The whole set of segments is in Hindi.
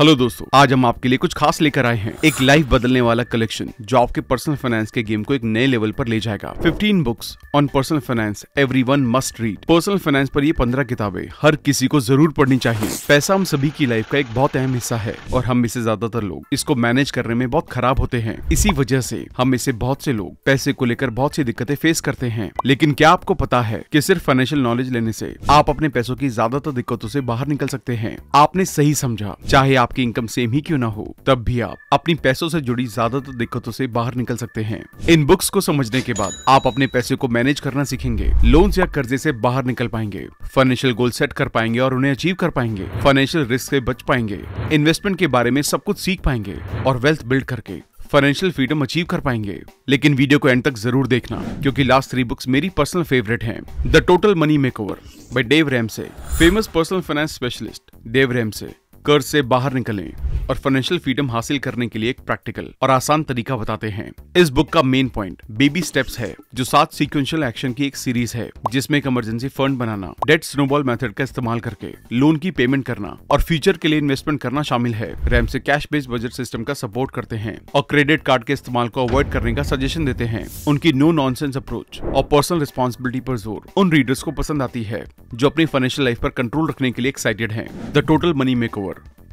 हेलो दोस्तों आज हम आपके लिए कुछ खास लेकर आए हैं एक लाइफ बदलने वाला कलेक्शन जो आपके पर्सनल फाइनेंस के गेम को एक नए लेवल पर ले जाएगा 15 books on personal finance everyone must read personal finance पर ये 15 किताबें हर किसी को जरूर पढ़नी चाहिए पैसा हम सभी की लाइफ का एक बहुत अहम हिस्सा है और हम इसे ज्यादातर लोग इसको मैनेज करने में बहुत खराब होते हैं इसी वजह से हम इसे बहुत से लोग पैसे को लेकर बहुत सी दिक्कतें फेस करते हैं लेकिन क्या आपको पता है की सिर्फ फाइनेंशियल नॉलेज लेने ऐसी आप अपने पैसों की ज्यादातर दिक्कतों ऐसी बाहर निकल सकते हैं आपने सही समझा चाहे आपकी इनकम सेम ही क्यों ना हो तब भी आप अपनी पैसों से जुड़ी ज्यादातर दिक्कतों से बाहर निकल सकते हैं इन बुक्स को समझने के बाद आप अपने पैसे को मैनेज करना सीखेंगे लोन या कर्जे से बाहर निकल पाएंगे फाइनेंशियल गोल सेट कर पाएंगे और उन्हें अचीव कर पाएंगे फाइनेंशियल रिस्क से बच पाएंगे इन्वेस्टमेंट के बारे में सब कुछ सीख पाएंगे और वेल्थ बिल्ड करके फाइनेंशियल फ्रीडम अचीव कर पाएंगे लेकिन वीडियो को एंड तक जरूर देखना क्योंकि लास्ट थ्री बुक्स मेरी पर्सनल फेवरेट हैं the total money makeover by Dave से famous personal finance specialist Dave से कर्ज से बाहर निकलें और फाइनेंशियल फ्रीडम हासिल करने के लिए एक प्रैक्टिकल और आसान तरीका बताते हैं इस बुक का मेन पॉइंट बेबी स्टेप्स है जो सात सीक्वेंशियल एक्शन की एक सीरीज है जिसमें एक इमरजेंसी फंड बनाना डेट स्नोबॉल मेथड का इस्तेमाल करके लोन की पेमेंट करना और फ्यूचर के लिए इन्वेस्टमेंट करना शामिल है Ramsey cash based budget system का सपोर्ट करते हैं और क्रेडिट कार्ड के इस्तेमाल को अवॉइड करने का सजेशन देते हैं उनकी नो नॉनसेंस अप्रोच और पर्सनल रिस्पॉन्सिबिलिटी पर जोर उन रीडर्स को पसंद आती है जो अपनी फाइनेंशियल लाइफ पर कंट्रोल रखने के लिए एक्साइटेड है द टोटल मनी मेक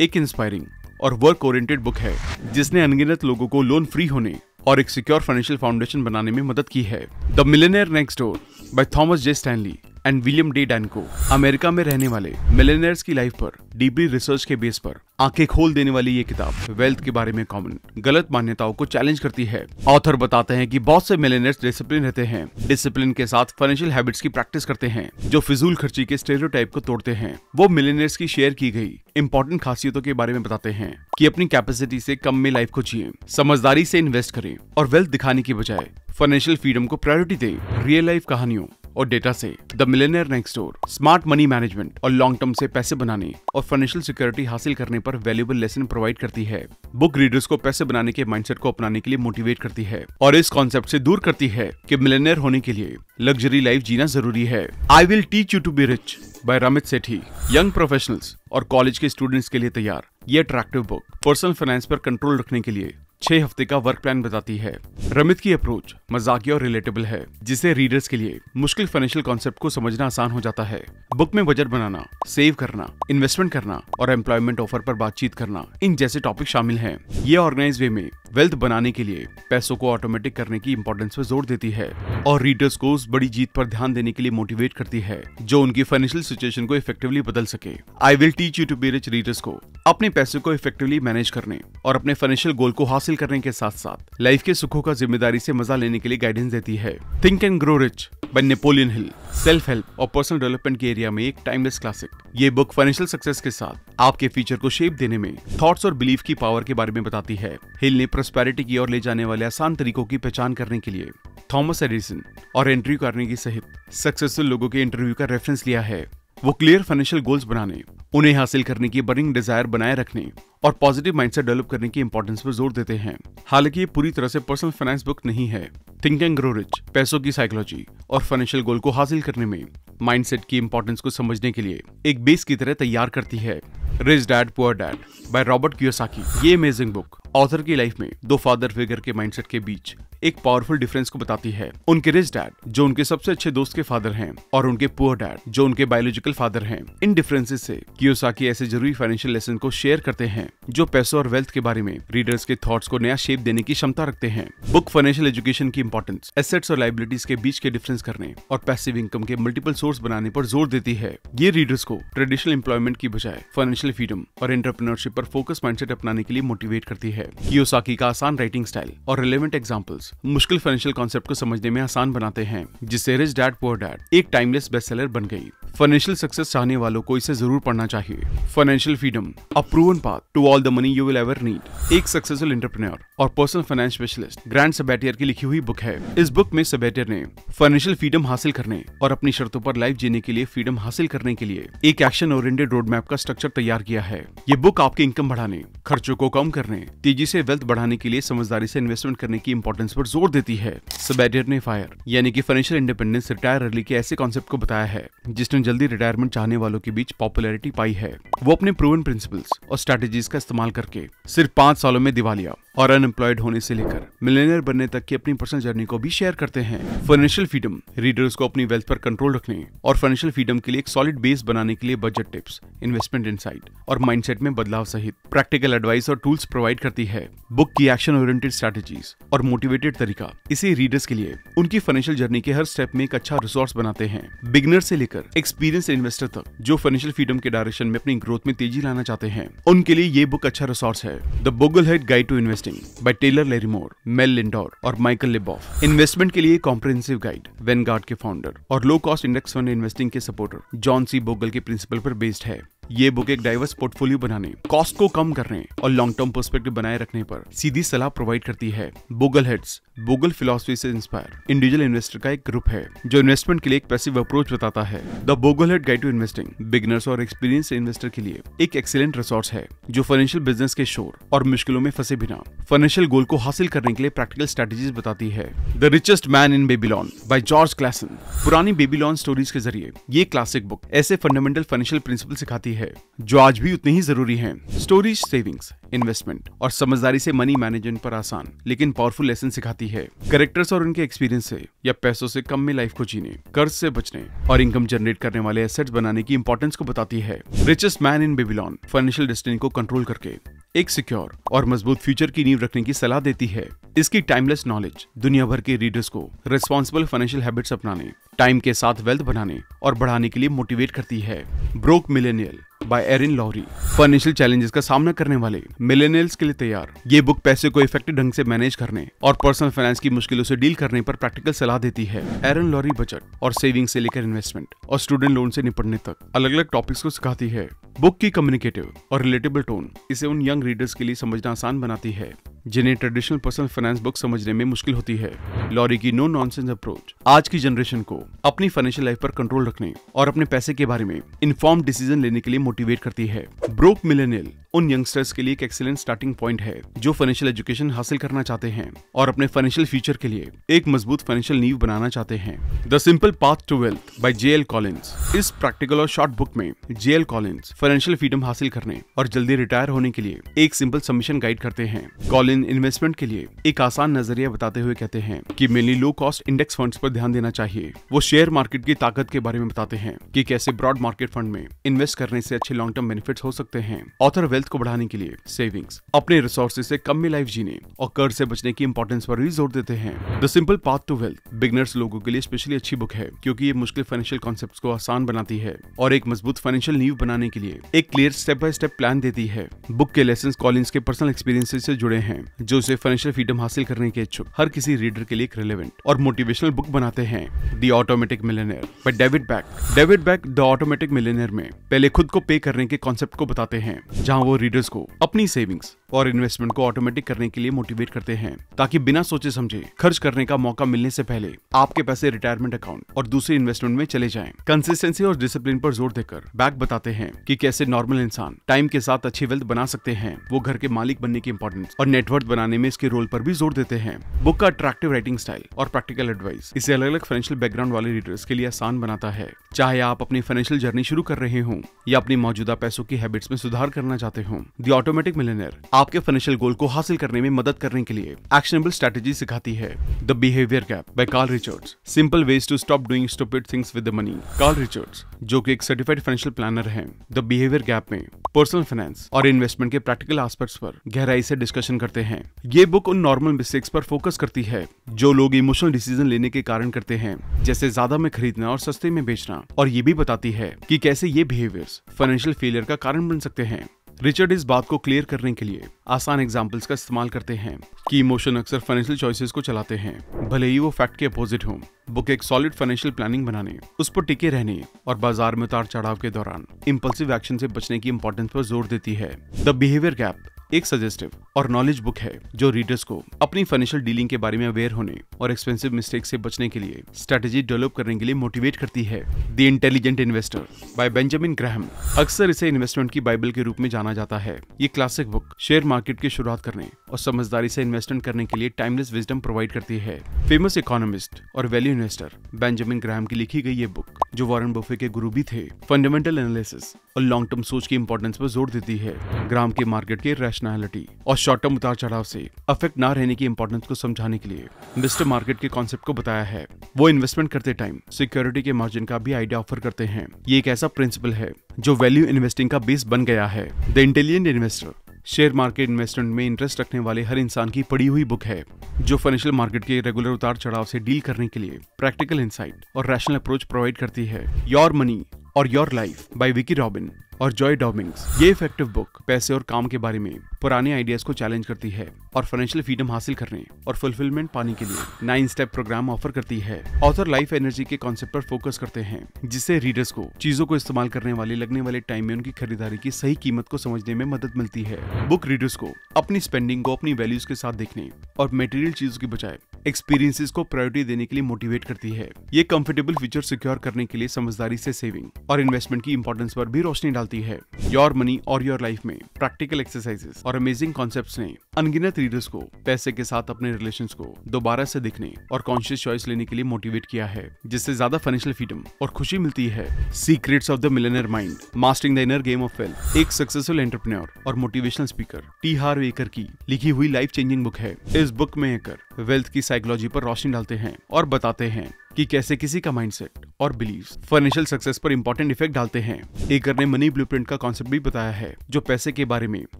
एक इंस्पायरिंग और वर्क ओरिएंटेड बुक है जिसने अनगिनत लोगों को लोन फ्री होने और एक सिक्योर फाइनेंशियल फाउंडेशन बनाने में मदद की है the millionaire next door by Thomas J Stanley and William Day को अमेरिका में रहने वाले मिलेनियर्स की लाइफ पर डीपी रिसर्च के बेस पर आंखें खोल देने वाली ये किताब वेल्थ के बारे में कॉमन गलत मान्यताओं को चैलेंज करती है ऑथर बताते हैं कि बहुत से मिलेनियर्स डिसिप्लिन रहते हैं डिसिप्लिन के साथ फाइनेंशियल हैबिट्स की प्रैक्टिस करते हैं जो फिजूल खर्ची के स्टेरियोटाइप को तोड़ते हैं वो मिलेनियर्स की शेयर की गई इंपॉर्टेंट खासियतों के बारे में बताते हैं कि अपनी कैपेसिटी से कम में लाइफ को जिए समझदारी से इन्वेस्ट करें और वेल्थ दिखाने की बजाय फाइनेंशियल फ्रीडम को प्रायोरिटी दें रियल लाइफ कहानियों और डेटा से the millionaire next door smart money management और लॉन्ग टर्म से पैसे बनाने और फाइनेंशियल सिक्योरिटी हासिल करने पर वैल्यूबल लेसन प्रोवाइड करती है बुक रीडर्स को पैसे बनाने के माइंडसेट को अपनाने के लिए मोटिवेट करती है और इस कॉन्सेप्ट से दूर करती है कि मिलेनियर होने के लिए लग्जरी लाइफ जीना जरूरी है I will teach you to be rich by Ramit Sethi young professionals और कॉलेज के स्टूडेंट्स के लिए तैयार ये अट्रैक्टिव बुक पर्सनल फाइनेंस पर कंट्रोल रखने के लिए छह हफ्ते का वर्क प्लान बताती है रमित की अप्रोच मजाकिया और रिलेटेबल है जिसे रीडर्स के लिए मुश्किल फाइनेंशियल कॉन्सेप्ट को समझना आसान हो जाता है बुक में बजट बनाना सेव करना इन्वेस्टमेंट करना और एम्प्लॉयमेंट ऑफर पर बातचीत करना इन जैसे टॉपिक शामिल हैं। ये ऑर्गेनाइज वे में वेल्थ बनाने के लिए पैसों को ऑटोमेटिक करने की इम्पोर्टेंस पर जोर देती है और रीडर्स को उस बड़ी जीत पर ध्यान देने के लिए मोटिवेट करती है जो उनकी फाइनेंशियल सिचुएशन को इफेक्टिवली बदल सके I will teach you to be rich readers को अपने पैसे को इफेक्टिवली मैनेज करने और अपने फाइनेंशियल गोल को हासिल करने के साथ साथ लाइफ के सुखों का जिम्मेदारी से मजा लेने के लिए गाइडेंस देती है think and grow rich by Napoleon Hill self help और पर्सनल डेवलपमेंट के एरिया में एक टाइमलेस क्लासिक ये बुक फाइनेंशियल सक्सेस के साथ आपके फ्यूचर को शेप देने में थॉट्स और बिलीफ की पावर के बारे में बताती है हिल ने प्रोस्पेरिटी की ओर ले जाने वाले आसान तरीकों की पहचान करने के लिए थॉमस एडिसन और एंट्री करने की सहित सक्सेसफुल लोगों के इंटरव्यू का रेफरेंस लिया है वो क्लियर फाइनेंशियल गोल्स बनाने उन्हें हासिल करने की बर्निंग डिजायर बनाए रखने और पॉजिटिव माइंडसेट डेवलप करने की इंपॉर्टेंस पर जोर देते हैं हालांकि ये पूरी तरह से पर्सनल फाइनेंस बुक नहीं है थिंक एंड ग्रो रिच पैसों की साइकोलॉजी और फाइनेंशियल गोल को हासिल करने में माइंडसेट की इंपॉर्टेंस को समझने के लिए एक बेस की तरह तैयार करती है rich dad poor dad by Robert Kiyosaki ये अमेजिंग बुक ऑथर की लाइफ में दो फादर फिगर के माइंडसेट के बीच एक पावरफुल डिफरेंस को बताती है उनके रिच डैड जो उनके सबसे अच्छे दोस्त के फादर हैं और उनके पुअर डैड जो उनके बायोलॉजिकल फादर हैं इन डिफरेंसेस से कियोसाकी ऐसे जरूरी फाइनेंशियल लेसन को शेयर करते हैं जो पैसों और वेल्थ के बारे में रीडर्स के थॉट्स को नया शेप देने की क्षमता रखते हैं बुक फाइनेंशियल एजुकेशन की इंपॉर्टेंस एसेट्स और लाइबिलिटीज के बीच के डिफरेंस करने और पैसिव इनकम के मल्टीपल सोर्स बनाने पर जोर देती है ये रीडर्स को ट्रेडिशनल एम्प्लॉयमेंट की बजाय फाइनेंशियल फ्रीडम और एंटरप्रेन्योरशिप पर फोकस माइंडसेट अपनाने के लिए मोटिवेट करती है कियोसाकी का आसान राइटिंग स्टाइल और रिलेवेंट एग्जाम्पल्स मुश्किल फाइनेंशियल कॉन्सेप्ट को समझने में आसान बनाते हैं जिससे रिच डैड पुअर डैड एक टाइमलेस बेस्ट सेलर बन गई फाइनेंशियल सक्सेस चाहने वालों को इसे जरूर पढ़ना चाहिए financial freedom a proven path to all the money you will ever need एक सक्सेसफुल इंटरप्रेन्योर और personal finance specialist Grant Sabatier की लिखी हुई बुक है इस बुक में सबेटियर ने फाइनेंशियल फ्रीडम हासिल करने और अपनी शर्तों पर लाइफ जीने के लिए फ्रीडम हासिल करने के लिए एक एक्शन ओरियंटेड रोड मैप का स्ट्रक्चर तैयार किया है ये बुक आपकी इनकम बढ़ाने खर्चों को कम करने तेजी से वेल्थ बढ़ाने के लिए समझदारी से इन्वेस्टमेंट करने की इंपॉर्टेंस पर जोर देती है सबेटियर ने फायर यानी कि फाइनेंशियल इंडिपेंडेंस रिटायर अर्ली के ऐसे कॉन्सेप्ट को बताया है जिसने उसने जल्दी रिटायरमेंट चाहने वालों के बीच पॉपुलैरिटी पाई है वो अपने प्रूवन प्रिंसिपल्स और स्ट्रेटेजीज का इस्तेमाल करके सिर्फ पांच सालों में दिवालिया और अनएम्प्लॉयड होने से लेकर मिलेनियर बनने तक की अपनी पर्सनल जर्नी को भी शेयर करते हैं फाइनेंशियल फ्रीडम रीडर्स को अपनी वेल्थ पर कंट्रोल रखने और फाइनेंशियल फ्रीडम के लिए एक सॉलिड बेस बनाने के लिए बजट टिप्स इन्वेस्टमेंट इनसाइट और माइंडसेट में बदलाव सहित प्रैक्टिकल एडवाइस और टूल्स प्रोवाइड करती है बुक की एक्शन ओरियंटेड स्ट्रेटेजीज और मोटिवेटेड तरीका इसे रीडर्स के लिए उनकी फाइनेंशियल जर्नी के हर स्टेप में एक अच्छा रिसोर्स बनाते हैं बिगनर से लेकर एक्सपीरियंस इन्वेस्टर तक जो फाइनेंशियल फ्रीडम के डायरेक्शन में अपनी ग्रोथ में तेजी लाना चाहते हैं उनके लिए ये बुक अच्छा रिसोर्स है the Bogle head guide to invest investing by Taylor Larimore Mel Lindauer और माइकल लिबॉफ इन्वेस्टमेंट के लिए कॉम्प्रिहेंसिव गाइड वेनगार्ड के फाउंडर और low cost index fund investing के सपोर्टर जॉन सी बोगल के प्रिंसिपल पर बेस्ड है ये बुक एक डाइवर्स पोर्टफोलियो बनाने कॉस्ट को कम करने और लॉन्ग टर्म पर्सपेक्टिव बनाए रखने पर सीधी सलाह प्रोवाइड करती है बोगल हेड्स बोगल फिलोसफी से इंस्पायर इंडिविजुअल इन्वेस्टर का एक ग्रुप है जो इन्वेस्टमेंट के लिए एक पैसिव अप्रोच बताता है the Bogle head guide to investing beginners और एक्सपीरियंस इन्वेस्टर के लिए एक एक्सीलेंट रिसोर्स है जो फाइनेंशियल बिजनेस के शोर और मुश्किलों में फंसे बिना फाइनेंशियल गोल को हासिल करने के लिए प्रैक्टिकल स्ट्रेटेजी बताती है the richest man in Babylon by George Clason पुरानी बेबीलोन स्टोरीज के जरिए ये क्लासिक बुक ऐसे फंडामेंटल फाइनेंशियल प्रिंसिपल सिखाती है है जो आज भी उतनी ही जरूरी है स्टोरेज सेविंग्स इन्वेस्टमेंट और समझदारी से मनी मैनेजमेंट पर आसान लेकिन पावरफुल लेसन सिखाती है करेक्टर्स और उनके एक्सपीरियंस से या पैसों से कम में लाइफ को जीने कर्ज से बचने और इनकम जनरेट करने वाले एसेट्स बनाने की इम्पोर्टेंस को बताती है richest man in Babylon financial destiny को कंट्रोल करके एक सिक्योर और मजबूत फ्यूचर की नींव रखने की सलाह देती है इसकी टाइमलेस नॉलेज दुनिया भर के रीडर्स को रिस्पॉन्सिबल फाइनेंशियल हैबिट्स अपनाने टाइम के साथ वेल्थ बनाने और बढ़ाने के लिए मोटिवेट करती है broke millennial by Erin Lowry financial challenges का सामना करने वाले मिलेनियल्स के लिए तैयार ये बुक पैसे को इफेक्टिव ढंग से मैनेज करने और पर्सनल फाइनेंस की मुश्किलों से डील करने पर प्रैक्टिकल सलाह देती है एरन लॉरी बजट और सेविंग से लेकर इन्वेस्टमेंट और स्टूडेंट लोन से निपटने तक अलग अलग टॉपिक्स को सिखाती है बुक की कम्युनिकेटिव और रिलेटेबल टोन इसे उन यंग रीडर्स के लिए समझना आसान बनाती है जिन्हें ट्रेडिशनल पर्सनल फाइनेंस बुक समझने में मुश्किल होती है लॉरी की नो नॉनसेंस अप्रोच आज की जनरेशन को अपनी फाइनेंशियल लाइफ पर कंट्रोल रखने और अपने पैसे के बारे में इन्फॉर्म डिसीजन लेने के लिए मोटिवेट करती है ब्रोक मिलेनियल उन यंगस्टर्स के लिए एक एक्सीलेंट स्टार्टिंग पॉइंट है जो फाइनेंशियल एजुकेशन हासिल करना चाहते हैं और अपने फाइनेंशियल फ्यूचर के लिए एक मजबूत फाइनेंशियल नींव बनाना चाहते हैं the simple path to wealth by J L Collins इस प्रैक्टिकल और शॉर्ट बुक में J L Collins financial freedom हासिल करने और जल्दी रिटायर होने के लिए एक सिंपल सबमिशन गाइड करते हैं कॉलिन इन्वेस्टमेंट के लिए एक आसान नजरिया बताते हुए कहते हैं कि mainly low cost index funds पर ध्यान देना चाहिए वो शेयर मार्केट की ताकत के बारे में बताते हैं कि कैसे ब्रॉड मार्केट फंड में इन्वेस्ट करने से अच्छे लॉन्ग टर्म बेनिफिट हो सकते हैं ऑथर वेल्थ को बढ़ाने के लिए सेविंग्स अपने रिसोर्सेज से कम में लाइफ जीने और कर से बचने की इम्पोर्टेंस पर भी जोर देते हैं the simple path to wealth beginners लोगों के लिए स्पेशली अच्छी बुक है क्योंकि ये मुश्किल फाइनेंशियल कॉन्सेप्ट को आसान बनाती है और एक मजबूत फाइनेंशियल नींव बनाने के लिए एक clear step by step plan देती है बुक के लेसन कॉलिंग के पर्सनल एक्सपीरियंसेस से जुड़े हैं जो उसे फाइनेंशियल फ्रीडम हासिल करने के इच्छुक हर किसी रीडर के लिए एक रिलेवेंट और मोटिवेशनल बुक बनाते हैं the automatic millionaire by David Bach David Bach the automatic millionaire में पहले खुद को पे करने के कॉन्सेप्ट को बताते हैं जहाँ वो वो रीडर्स को अपनी सेविंग्स और इन्वेस्टमेंट को ऑटोमेटिक करने के लिए मोटिवेट करते हैं ताकि बिना सोचे समझे खर्च करने का मौका मिलने से पहले आपके पैसे रिटायरमेंट अकाउंट और दूसरे इन्वेस्टमेंट में चले जाएं कंसिस्टेंसी और डिसिप्लिन पर जोर देकर बैक बताते हैं कि कैसे नॉर्मल इंसान टाइम के साथ अच्छी वेल्थ बना सकते हैं वो घर के मालिक बनने की इंपॉर्टेंस और नेटवर्क बनाने में इसके रोल पर भी जोर देते हैं बुक का अट्रैक्टिव राइटिंग स्टाइल और प्रैक्टिकल एडवाइस इसे अलग अलग फाइनेंशियल बैकग्राउंड वाले रीडर्स के लिए आसान बनाता है चाहे आप अपनी फाइनेंशियल जर्नी शुरू कर रहे हो या अपनी मौजूदा पैसों की हैबिट्स में सुधार करना चाहते हो दी ऑटोमेटिक मिलेनियर आपके फाइनेंशियल गोल को हासिल करने में मदद करने के लिए एक्शनेबल स्ट्रेटेजी सिखाती है the behaviour gap by Carl Richard simple ways to stop doing stupid things with the money Carl Richard जो कि एक सर्टिफाइड फाइनेंशियल प्लानर हैं द बिहेवियर गैप में पर्सनल फाइनेंस और इन्वेस्टमेंट के प्रैक्टिकल एस्पेक्ट्स पर गहराई से डिस्कशन करते हैं ये बुक उन नॉर्मल मिस्टेक्स पर फोकस करती है जो लोग इमोशनल डिसीजन लेने के कारण करते हैं जैसे ज्यादा में खरीदना और सस्ते में बेचना और ये भी बताती है कि कैसे ये बिहेवियर्स फाइनेंशियल फेलियर का कारण बन सकते हैं रिचर्ड इस बात को क्लियर करने के लिए आसान एग्जाम्पल्स का इस्तेमाल करते हैं कि इमोशन अक्सर फाइनेंशियल चॉइसेस को चलाते हैं भले ही वो फैक्ट के अपोजिट हो बुक एक सॉलिड फाइनेंशियल प्लानिंग बनाने उस पर टिके रहने और बाजार में उतार चढ़ाव के दौरान इम्पल्सिव एक्शन से बचने की इम्पोर्टेंस पर जोर देती है द बिहेवियर गैप एक सजेस्टिव और नॉलेज बुक है जो रीडर्स को अपनी फाइनेंशियल डीलिंग के बारे में अवेयर होने और एक्सपेंसिव मिस्टेक से बचने के लिए स्ट्रेटेजी डेवलप करने के लिए मोटिवेट करती है the intelligent investor by Benjamin Graham अक्सर इसे इन्वेस्टमेंट की बाइबल के रूप में जाना जाता है ये क्लासिक बुक शेयर मार्केट की शुरुआत करने और समझदारी से इन्वेस्टमेंट करने के लिए टाइमलेस विजडम प्रोवाइड करती है फेमस इकोनॉमिस्ट और वैल्यू इन्वेस्टर बेंजामिन ग्राहम की लिखी गई ये बुक जो वॉरेन बोफे के गुरु भी थे फंडामेंटल एनालिसिस और लॉन्ग टर्म सोच की इम्पोर्टेंस पर जोर देती है ग्राम के मार्केट के रैशनैलिटी और शॉर्ट टर्म उतार चढ़ाव से अफेक्ट ना रहने की इम्पोर्टेंस को समझाने के लिए मिस्टर मार्केट के कॉन्सेप्ट को बताया है वो इन्वेस्टमेंट करते टाइम सिक्योरिटी के मार्जिन का भी आइडिया ऑफर करते हैं ये एक ऐसा प्रिंसिपल है जो वैल्यू इन्वेस्टिंग का बेस बन गया है the intelligent investor share market investment में इंटरेस्ट रखने वाले हर इंसान की पड़ी हुई बुक है जो फाइनेंशियल मार्केट के रेगुलर उतार चढ़ाव से डील करने के लिए प्रैक्टिकल इंसाइट और रैशनल अप्रोच प्रोवाइड करती है योर मनी और your life by Vicki Robin और जॉय डॉमिंग्स ये इफेक्टिव बुक पैसे और काम के बारे में पुराने आइडियाज को चैलेंज करती है और फाइनेंशियल फ्रीडम हासिल करने और फुलफिलमेंट पाने के लिए नाइन स्टेप प्रोग्राम ऑफर करती है ऑथर लाइफ एनर्जी के कॉन्सेप्ट पर फोकस करते हैं जिससे रीडर्स को चीजों को इस्तेमाल करने वाले लगने वाले टाइम में उनकी खरीदारी की सही कीमत को समझने में मदद मिलती है बुक रीडर्स को अपनी स्पेंडिंग को अपनी वैल्यूज के साथ देखने और मेटेरियल चीजों की बजाय एक्सपीरियंसेस को प्रायोरिटी देने के लिए मोटिवेट करती है ये कंफर्टेबल फ्यूचर सिक्योर करने के लिए समझदारी से सेविंग और इन्वेस्टमेंट की इंपॉर्टेंस पर भी रोशनी डालती है योर मनी और योर लाइफ में प्रैक्टिकल एक्सरसाइजेस और अमेजिंग कॉन्सेप्ट ने अनगिनत रीडर्स को पैसे के साथ अपने रिलेशन को दोबारा से दिखने और कॉन्शियस चॉइस लेने के लिए मोटिवेट किया है जिससे ज्यादा फाइनेंशियल फ्रीडम और खुशी मिलती है secrets of the millionaire mind mastering the inner game of wealth एक सक्सेसफुल एंटरप्रेन्योर और motivational speaker T Harv Eker की लिखी हुई लाइफ चेंजिंग बुक है इस बुक में एकर वेल्थ की साइकोलॉजी पर रोशनी डालते हैं और बताते हैं कि कैसे किसी का माइंडसेट और बिलीव फाइनेंशियल सक्सेस पर इंपॉर्टेंट इफेक्ट डालते हैं एकर ने मनी ब्लूप्रिंट का कॉन्सेप्ट भी बताया है जो पैसे के बारे में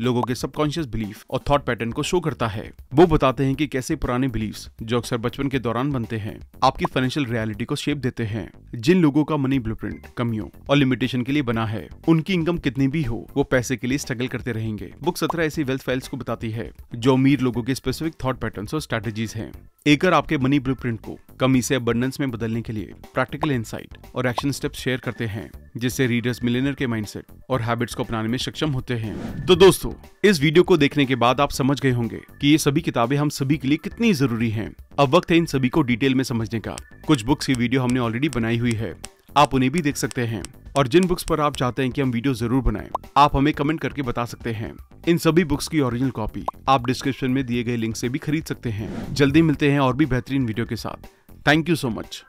लोगों के सबकॉन्शियस बिलीफ और थॉट पैटर्न को शो करता है वो बताते हैं कि कैसे पुराने बिलीफ जो अक्सर बचपन के दौरान बनते हैं आपकी फाइनेंशियल रियलिटी को शेप देते हैं जिन लोगों का मनी ब्लू कमियों और लिमिटेशन के लिए बना है उनकी इनकम कितनी भी हो वो पैसे के लिए स्ट्रगल करते रहेंगे बुक सत्रह ऐसी वेल्थ फाइल्स को बताती है जो अमीर लोगों के स्पेसिफिक थॉट पैटर्न और स्ट्रेटेजीज है एकर आपके मनी ब्लूप्रिंट को कमी से अबंडेंस में बदलने के लिए प्रैक्टिकल इनसाइट और एक्शन स्टेप्स शेयर करते हैं जिससे रीडर्स मिलेनर के माइंडसेट और हैबिट्स को अपनाने में सक्षम होते हैं तो दोस्तों इस वीडियो को देखने के बाद आप समझ गए होंगे कि ये सभी किताबें हम सभी के लिए कितनी जरूरी हैं। अब वक्त है इन सभी को डिटेल में समझने का कुछ बुक्स की वीडियो हमने ऑलरेडी बनाई हुई है आप उन्हें भी देख सकते हैं और जिन बुक्स पर आप चाहते हैं कि हम वीडियो जरूर बनाएं, आप हमें कमेंट करके बता सकते हैं इन सभी बुक्स की ओरिजिनल कॉपी आप डिस्क्रिप्शन में दिए गए लिंक से भी खरीद सकते हैं जल्दी मिलते हैं और भी बेहतरीन वीडियो के साथ थैंक यू सो मच